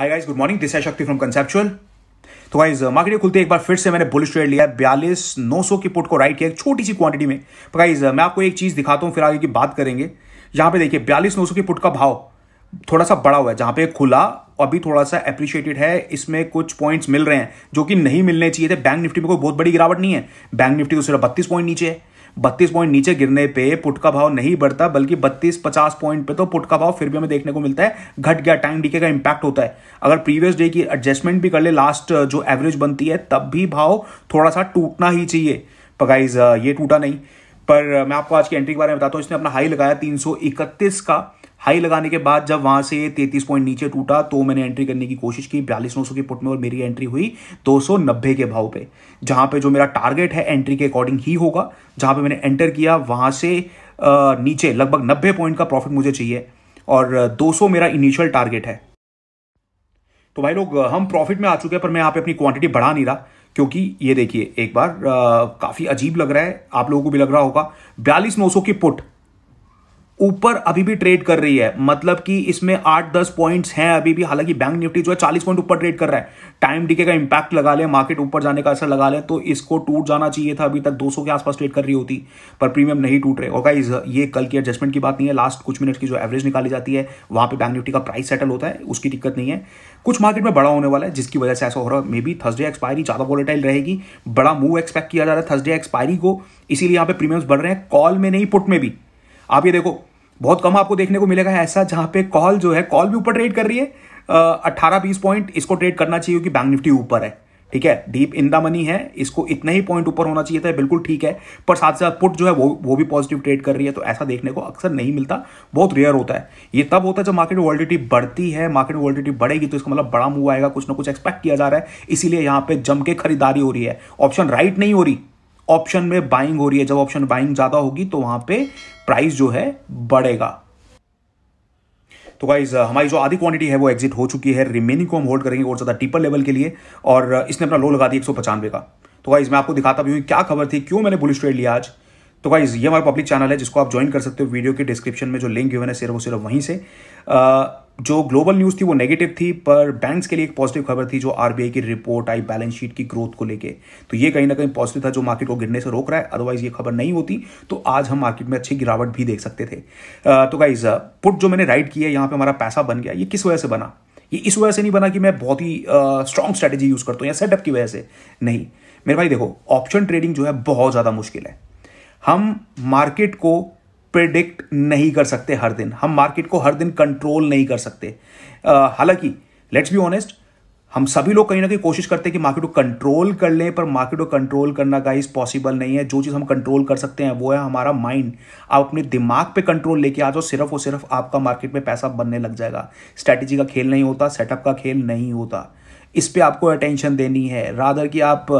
hi guys good morning this है Shakti from Conceptual तो guys market खुलते एक बार फिर से मैंने बुलिश ट्रेड लिया बयालीस नौ सौ की पुट को राइट किया एक छोटी सी क्वांटिटी में तो मैं आपको एक चीज़ दिखाता हूँ फिर आगे की बात करेंगे यहां पे देखिए बयालीस नौ सौ की पुट का भाव थोड़ा सा बड़ा हुआ है जहां पे खुला अभी थोड़ा सा अप्रिशिएटेड है इसमें कुछ पॉइंट्स मिल रहे हैं जो कि नहीं मिलने चाहिए थे बैंक निफ्टी में कोई बहुत बड़ी गिरावट नहीं है बैंक निफ्टी तो सिर्फ बत्तीस पॉइंट नीचे है बत्तीस पॉइंट नीचे गिरने पे पुट का भाव नहीं बढ़ता बल्कि बत्तीस पचास पॉइंट पे तो पुट का भाव फिर भी हमें देखने को मिलता है घट गया टाइम डीके का इंपैक्ट होता है अगर प्रीवियस डे की एडजस्टमेंट भी कर ले लास्ट uh, जो एवरेज बनती है तब भी भाव थोड़ा सा टूटना ही चाहिए पगाइज uh, ये टूटा नहीं पर uh, मैं आपको आज की एंट्री के बारे में बताता हूँ इसने अपना हाई लगाया तीन का हाई लगाने के बाद जब वहां से तैतीस पॉइंट नीचे टूटा तो मैंने एंट्री करने की कोशिश की बयालीस नौ के पुट में और मेरी एंट्री हुई नब्बे के भाव पे जहां पे जो मेरा टारगेट है एंट्री के अकॉर्डिंग ही होगा जहां पे मैंने एंटर किया वहां से नीचे लगभग नब्बे पॉइंट का प्रॉफिट मुझे चाहिए और 200 मेरा इनिशियल टारगेट है तो भाई लोग हम प्रॉफिट में आ चुके हैं पर मैं यहाँ पे अपनी क्वांटिटी बढ़ा नहीं रहा क्योंकि ये देखिए एक बार काफ़ी अजीब लग रहा है आप लोगों को भी लग रहा होगा बयालीस नौ सौ की पुट ऊपर अभी भी ट्रेड कर रही है मतलब कि इसमें आठ दस पॉइंट्स हैं अभी भी हालांकि बैंक निफ्टी जो है चालीस पॉइंट ऊपर ट्रेड कर रहा है टाइम डीके का इंपैक्ट लगा लें मार्केट ऊपर जाने का असर लगा ले तो इसको टूट जाना चाहिए था अभी तक 200 के आसपास ट्रेड कर रही होती पर प्रीमियम नहीं टूट रहे होगा इस ये कल की एडजस्टमेंट की बात नहीं है लास्ट कुछ मिनट की जो एवरेज निकाली जाती है वहां पर बैंक निफ्टी का प्राइस सेटल होता है उसकी दिक्कत नहीं है कुछ मार्केट में बड़ा होने वाला है जिसकी वजह से ऐसा हो रहा है मे बी थर्सडे एक्सपायरी ज़्यादा वॉलेटाइल रहेगी बड़ा मूव एक्सपेक्ट किया जा रहा है थर्सडे एक्सपायरी को इसीलिए यहाँ पे प्रीमियम्स बढ़ रहे हैं कॉल में नहीं पुट में भी आप ये देखो बहुत कम आपको देखने को मिलेगा ऐसा जहां पे कॉल जो है कॉल भी ऊपर ट्रेड कर रही है अट्ठारह बीस पॉइंट इसको ट्रेड करना चाहिए क्योंकि बैंक निफ्टी ऊपर है ठीक है डीप इन द मनी है इसको इतना ही पॉइंट ऊपर होना चाहिए था बिल्कुल ठीक है पर साथ साथ पुट जो है वो वो भी पॉजिटिव ट्रेड कर रही है तो ऐसा देखने को अक्सर नहीं मिलता बहुत रेयर होता है ये तब होता है जब मार्केट वॉलिटी बढ़ती है मार्केट वॉलिटी बढ़ेगी तो इसका मतलब बड़ा मूव आएगा कुछ ना कुछ एक्सपेक्ट किया जा रहा है इसीलिए यहाँ पे जम के खरीदारी हो रही है ऑप्शन राइट नहीं हो रही ऑप्शन में बाइंग हो रही है जब ऑप्शन बाइंग ज़्यादा होगी तो वहां पे प्राइस जो है बढ़ेगा तो गाइज हमारी जो आधी क्वांटिटी है वो एग्जिट हो चुकी है रिमेनिंग को हम होल्ड करेंगे और ज़्यादा टीपर लेवल के लिए और इसने अपना लो लगा दिया एक का तो गाइज मैं आपको दिखाता भी हूँ क्या खबर थी क्यों मैंने बुलिश ट्रेड लिया आज तो गाइज ये हमारा पब्लिक चैनल है जिसको आप ज्वाइन कर सकते हो वीडियो के डिस्क्रिप्शन में जो लिंक गिवन है सिर्फ वो सिर्फ वहीं से आ, जो ग्लोबल न्यूज़ थी वो नेगेटिव थी पर बैंक्स के लिए एक पॉजिटिव खबर थी जो आरबीआई की रिपोर्ट आई बैलेंस शीट की ग्रोथ को लेके तो ये कहीं ना कहीं पॉजिटिव था जो मार्केट को गिरने से रोक रहा है अदरवाइज ये खबर नहीं होती तो आज हम मार्केट में अच्छी गिरावट भी देख सकते थे तो गाइज पुट जो मैंने राइट किया यहां पर हमारा पैसा बन गया ये किस वजह से बना ये इस वजह से नहीं बना कि मैं बहुत ही स्ट्रॉन्ग स्ट्रेटेजी यूज़ करता हूँ या सेटअप की वजह से नहीं मेरे भाई देखो ऑप्शन ट्रेडिंग जो है बहुत ज़्यादा मुश्किल है हम मार्केट को प्रिडिक्ट नहीं कर सकते हर दिन हम मार्केट को हर दिन कंट्रोल नहीं कर सकते हालांकि लेट्स बी ऑनेस्ट हम सभी लोग कहीं ना कहीं कोशिश करते हैं कि मार्केट को कंट्रोल कर लें पर मार्केट को कंट्रोल करना का इस पॉसिबल नहीं है जो चीज़ हम कंट्रोल कर सकते हैं वो है हमारा माइंड आप अपने दिमाग पे कंट्रोल लेके आ जाओ सिर्फ और सिर्फ आपका मार्केट में पैसा बनने लग जाएगा स्ट्रैटेजी का खेल नहीं होता सेटअप का खेल नहीं होता इस पर आपको अटेंशन देनी है राधर कि आप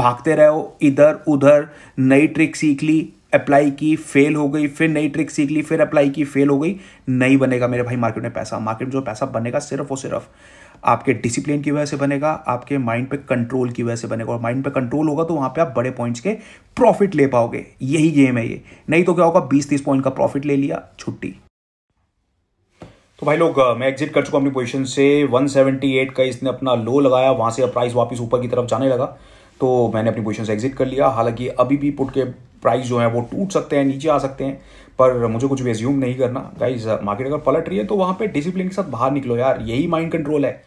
भागते रहो इधर उधर नई ट्रिक सीख ली अप्लाई की फेल हो गई फिर नई ट्रिक सीख ली फिर अप्लाई की फेल हो गई नहीं बनेगा मेरे भाई मार्केट में पैसा मार्केट में जो पैसा बनेगा सिर्फ और सिर्फ आपके डिसिप्लिन की वजह से बनेगा आपके माइंड पे कंट्रोल की वजह से बनेगा और माइंड पे कंट्रोल होगा तो वहाँ पे आप बड़े पॉइंट्स के प्रॉफिट ले पाओगे यही गेम है ये नहीं तो क्या होगा बीस तीस पॉइंट का प्रॉफिट ले लिया छुट्टी तो भाई लोग मैं एग्जिट कर चुका अपनी पोजिशन से 178 का इसने अपना लो लगाया वहाँ से प्राइस वापस ऊपर की तरफ जाने लगा तो मैंने अपनी पोजिशन से एग्जिट कर लिया हालांकि अभी भी पुट के प्राइस जो है वो टूट सकते हैं नीचे आ सकते हैं पर मुझे कुछ भी एज्यूम नहीं करना गाइज मार्केट अगर पलट रही है तो वहाँ पे डिसिप्लिन के साथ बाहर निकलो यार यही माइंड कंट्रोल है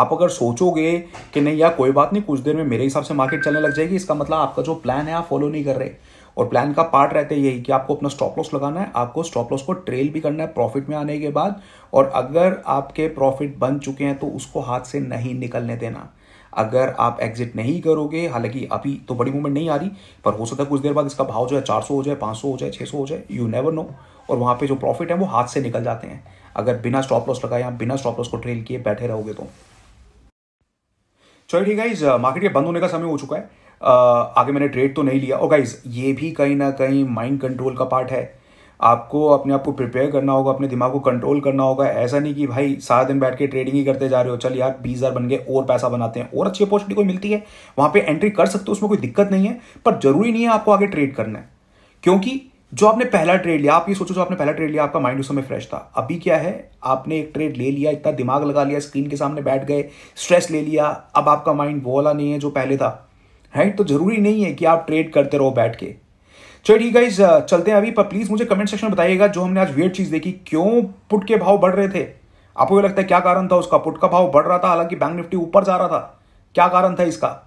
आप अगर सोचोगे कि नहीं यार कोई बात नहीं कुछ देर में मेरे हिसाब से मार्केट चलने लग जाएगी इसका मतलब आपका जो प्लान है आप फॉलो नहीं कर रहे और प्लान का पार्ट रहता है यही कि आपको अपना स्टॉप लॉस लगाना है आपको स्टॉप लॉस को ट्रेल भी करना है प्रॉफिट में आने के बाद और अगर आपके प्रॉफिट बन चुके हैं तो उसको हाथ से नहीं निकलने देना अगर आप एग्जिट नहीं करोगे हालांकि अभी तो बड़ी मूवमेंट नहीं आ रही पर हो सकता है कुछ देर बाद इसका भाव जो है चार हो जाए 500 हो जाए 600 हो जाए यू नेवर नो और वहाँ पे जो प्रॉफिट है वो हाथ से निकल जाते हैं अगर बिना स्टॉप लॉस लगाए या बिना स्टॉप लॉस को ट्रेल किए बैठे रहोगे तो चलिए ठीक है मार्केट के बंद होने का समय हो चुका है आगे मैंने ट्रेड तो नहीं लिया और गाइज ये भी कहीं ना कहीं माइंड कंट्रोल का पार्ट है आपको अपने आप को प्रिपेयर करना होगा अपने दिमाग को कंट्रोल करना होगा ऐसा नहीं कि भाई सारा दिन बैठ के ट्रेडिंग ही करते जा रहे हो चल यार बीस हज़ार बन गए और पैसा बनाते हैं और अच्छी अपॉर्चुनिटी कोई मिलती है वहाँ पर एंट्री कर सकते हो उसमें कोई दिक्कत नहीं है पर जरूरी नहीं है आपको आगे ट्रेड करना है क्योंकि जो आपने पहला ट्रेड लिया आप ये सोचो जो आपने पहला ट्रेड लिया आपका माइंड उस समय फ्रेश था अभी क्या है आपने एक ट्रेड ले लिया इतना दिमाग लगा लिया स्क्रीन के सामने बैठ गए स्ट्रेस ले लिया अब आपका माइंड वो वाला नहीं है जो पहले था राइट तो जरूरी नहीं है कि आप ट्रेड करते रहो बैठ के चलिए ठीक है चलते हैं अभी पर प्लीज़ मुझे कमेंट सेक्शन में बताइएगा जो हमने आज वेट चीज़ देखी क्यों पुट के भाव बढ़ रहे थे आपको ये लगता है क्या कारण था उसका पुट का भाव बढ़ रहा था हालांकि बैंक निफ्टी ऊपर जा रहा था क्या कारण था इसका